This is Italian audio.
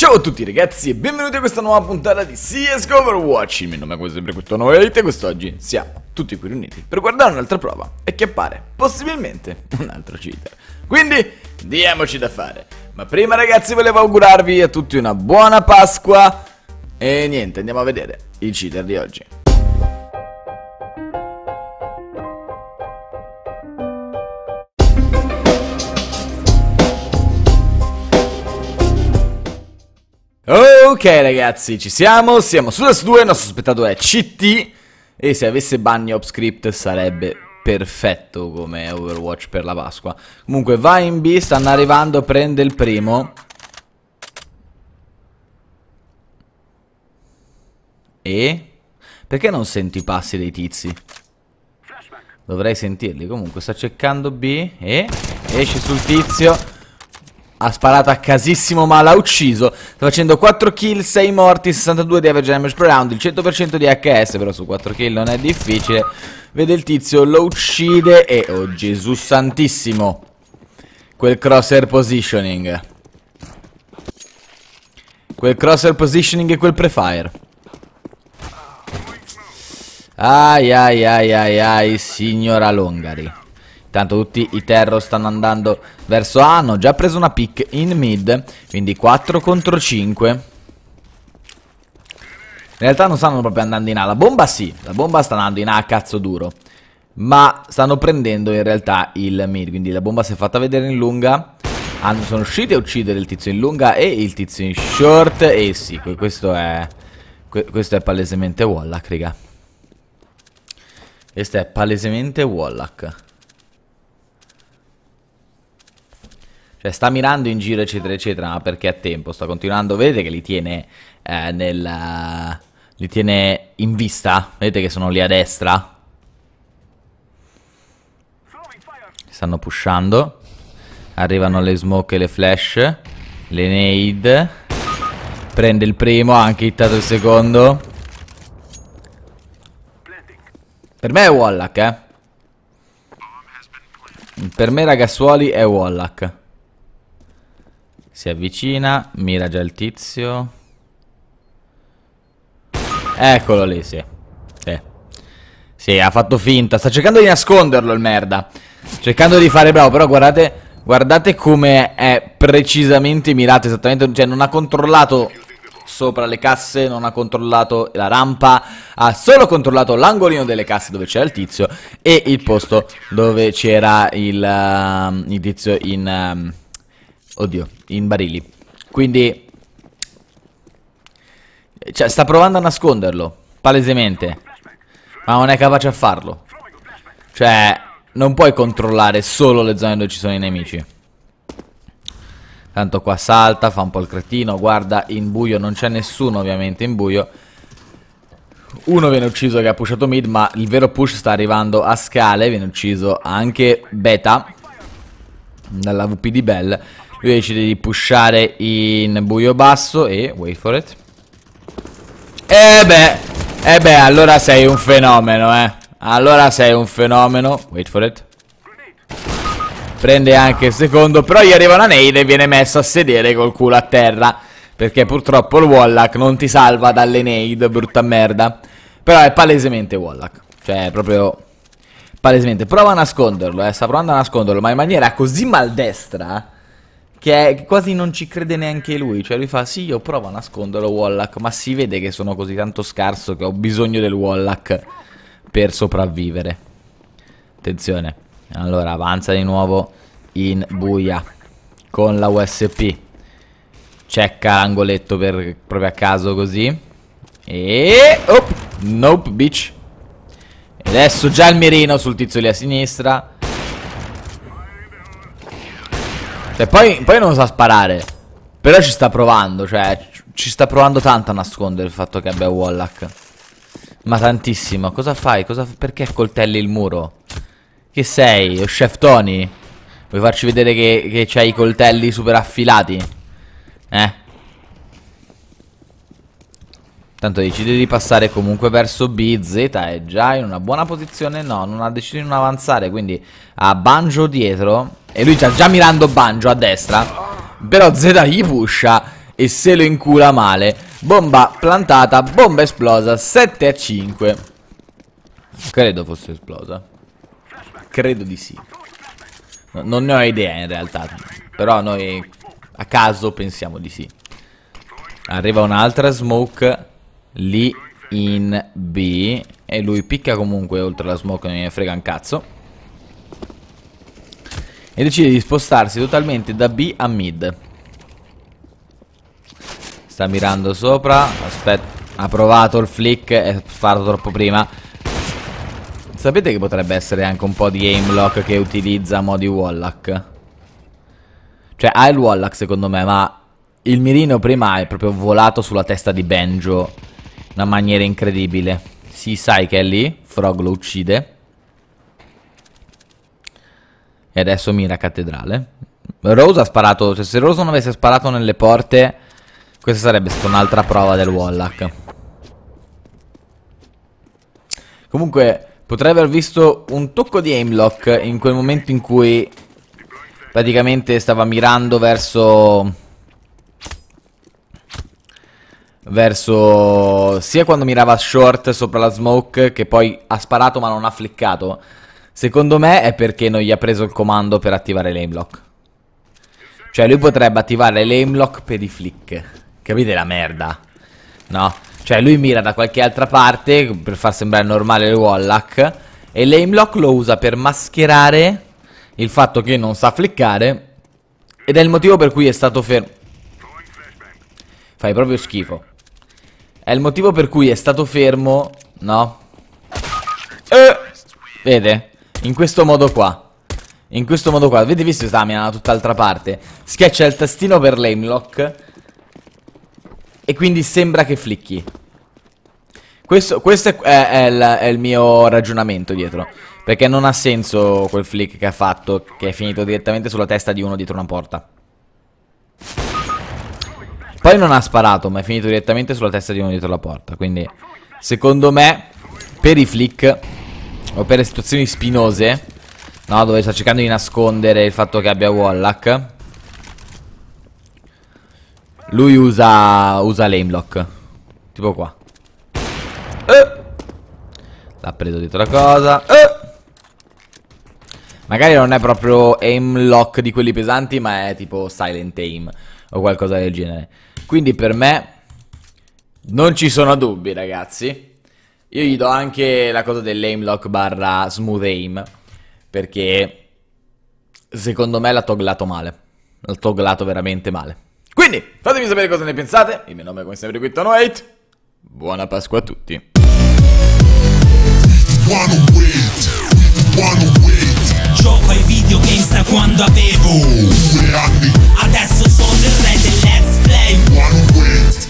Ciao a tutti ragazzi e benvenuti a questa nuova puntata di CSGO Overwatch Il mio nome è come sempre questo nuovo Elite e quest'oggi siamo tutti qui riuniti per guardare un'altra prova E che appare possibilmente un altro cheater Quindi diamoci da fare Ma prima ragazzi volevo augurarvi a tutti una buona Pasqua E niente andiamo a vedere il cheater di oggi Ok ragazzi, ci siamo, siamo su S2, il nostro aspettato è CT E se avesse bunny off script sarebbe perfetto come Overwatch per la Pasqua Comunque va in B, stanno arrivando, prende il primo E? Perché non senti i passi dei tizi? Dovrei sentirli, comunque sta cercando B E? Esce sul tizio ha sparato a casissimo ma l'ha ucciso sta facendo 4 kill, 6 morti, 62 di average damage per round il 100% di HS però su 4 kill non è difficile vede il tizio, lo uccide e oh Gesù santissimo quel crosshair positioning quel crosshair positioning e quel prefire ai ai ai ai ai signora Longari Tanto tutti i terror stanno andando verso A, hanno già preso una pick in mid, quindi 4 contro 5. In realtà non stanno proprio andando in A, la bomba sì, la bomba sta andando in A a cazzo duro. Ma stanno prendendo in realtà il mid, quindi la bomba si è fatta vedere in lunga. Hanno, sono usciti a uccidere il tizio in lunga e il tizio in short, e sì, questo è, questo è palesemente Wallach, raga. Questo è palesemente Wallach. Cioè sta mirando in giro eccetera eccetera, ma perché ha tempo, sta continuando, vedete che li tiene eh, nel... Li tiene in vista? Vedete che sono lì a destra? Stanno pushando. Arrivano le smoke e le flash. Le nade. Prende il primo, ha anche hittato il secondo. Per me è Wallach, eh. Per me, ragazzuoli, è Wallach. Si avvicina, mira già il tizio. Eccolo lì, sì. Sì. Sì, ha fatto finta. Sta cercando di nasconderlo il merda. Cercando di fare bravo, però guardate... Guardate come è precisamente mirato esattamente, cioè non ha controllato sopra le casse, non ha controllato la rampa, ha solo controllato l'angolino delle casse dove c'era il tizio e il posto dove c'era il, uh, il, tizio in... Uh, Oddio, in barili. Quindi... Cioè, sta provando a nasconderlo, palesemente. Ma non è capace a farlo. Cioè, non puoi controllare solo le zone dove ci sono i nemici. Tanto qua salta, fa un po' il cretino, guarda in buio, non c'è nessuno ovviamente in buio. Uno viene ucciso che ha pushato mid, ma il vero push sta arrivando a scale, viene ucciso anche Beta dalla VP di Bell lui decide di pushare in buio basso e... Wait for it. E beh... E beh, allora sei un fenomeno, eh. Allora sei un fenomeno. Wait for it. Prende anche il secondo, però gli arriva una nade e viene messo a sedere col culo a terra. Perché purtroppo il Wallach non ti salva dalle nade, brutta merda. Però è palesemente Wallach. Cioè, proprio... Palesemente. Prova a nasconderlo, eh. Sta provando a nasconderlo, ma in maniera così maldestra... Che è, quasi non ci crede neanche lui. Cioè, lui fa: Sì, io provo a nasconderlo, Wallach. Ma si vede che sono così tanto scarso che ho bisogno del Wallach per sopravvivere. Attenzione. Allora, avanza di nuovo in buia con la USP. Cecca l'angoletto per proprio a caso così. E. Oh, nope, bitch. E adesso già il mirino sul tizio lì a sinistra. Cioè, poi, poi non sa sparare. Però ci sta provando, cioè, ci sta provando tanto a nascondere il fatto che abbia Wallach. Ma tantissimo. Cosa fai? Cosa Perché coltelli il muro? Che sei? Lo chef Tony? Vuoi farci vedere che, che c'hai i coltelli super affilati? Eh? Tanto decide di passare comunque verso B, Z è già in una buona posizione, no, non ha deciso di non avanzare, quindi ha Banjo dietro e lui sta già mirando Banjo a destra, però Z gli pusha e se lo incula male, bomba plantata, bomba esplosa, 7 a 5, credo fosse esplosa, credo di sì, no, non ne ho idea in realtà, però noi a caso pensiamo di sì. Arriva un'altra smoke lì in B e lui picca comunque oltre alla smoke non ne frega un cazzo e decide di spostarsi totalmente da B a mid sta mirando sopra aspetta ha provato il flick e farlo troppo prima sapete che potrebbe essere anche un po' di aimlock che utilizza modi wallack cioè ha il wallack secondo me ma il mirino prima è proprio volato sulla testa di Benjo una maniera incredibile. Si sai che è lì, Frog lo uccide. E adesso mira a cattedrale. Rose ha sparato, cioè se Rose non avesse sparato nelle porte, questa sarebbe stata un'altra prova del Wallach. Comunque, potrei aver visto un tocco di aimlock in quel momento in cui praticamente stava mirando verso verso sia quando mirava short sopra la smoke che poi ha sparato ma non ha fliccato. Secondo me è perché non gli ha preso il comando per attivare l'aimlock. Cioè lui potrebbe attivare l'aimlock per i flick. Capite la merda? No? Cioè lui mira da qualche altra parte per far sembrare normale il wallack e l'aimlock lo usa per mascherare il fatto che non sa fliccare ed è il motivo per cui è stato fermo. Fai proprio schifo. È il motivo per cui è stato fermo No eh, Vede In questo modo qua in questo modo qua, avete visto Stamina da tutt'altra parte Schiaccia il tastino per l'aimlock E quindi sembra che flicchi Questo, questo è, è, è, il, è, il, mio ragionamento dietro Perché non ha senso quel flick che ha fatto Che è finito direttamente sulla testa di uno dietro una porta poi non ha sparato, ma è finito direttamente sulla testa di uno dietro la porta. Quindi, secondo me, per i flick o per le situazioni spinose, no, dove sta cercando di nascondere il fatto che abbia Wallach, lui usa, usa l'aimlock. Tipo qua. Eh! L'ha preso dietro la cosa. Eh! Magari non è proprio aimlock di quelli pesanti, ma è tipo silent aim o qualcosa del genere. Quindi per me non ci sono dubbi, ragazzi. Io gli do anche la cosa dell'aim lock barra smooth aim, perché secondo me l'ha toglato male. L'ha toglato veramente male. Quindi, fatemi sapere cosa ne pensate. Il mio nome è come sempre Quittano8. Buona Pasqua a tutti. Gioco ai videogames da quando avevo due anni. Adesso One way.